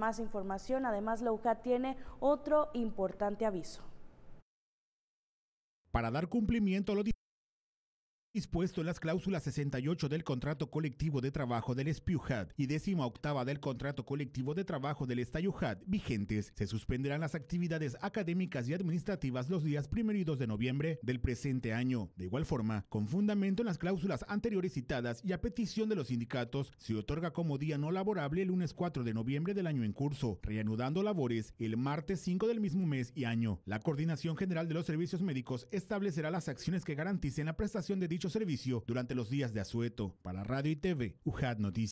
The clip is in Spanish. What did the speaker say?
más información. Además, la UCA tiene otro importante aviso. Para dar cumplimiento a Dispuesto en las cláusulas 68 del contrato colectivo de trabajo del SPUJAT y 18 octava del contrato colectivo de trabajo del Estayuhat vigentes, se suspenderán las actividades académicas y administrativas los días 1 y 2 de noviembre del presente año. De igual forma, con fundamento en las cláusulas anteriores citadas y a petición de los sindicatos, se otorga como día no laborable el lunes 4 de noviembre del año en curso, reanudando labores el martes 5 del mismo mes y año. La Coordinación General de los Servicios Médicos establecerá las acciones que garanticen la prestación de dicho servicio durante los días de asueto. Para Radio y TV, ujad Noticias.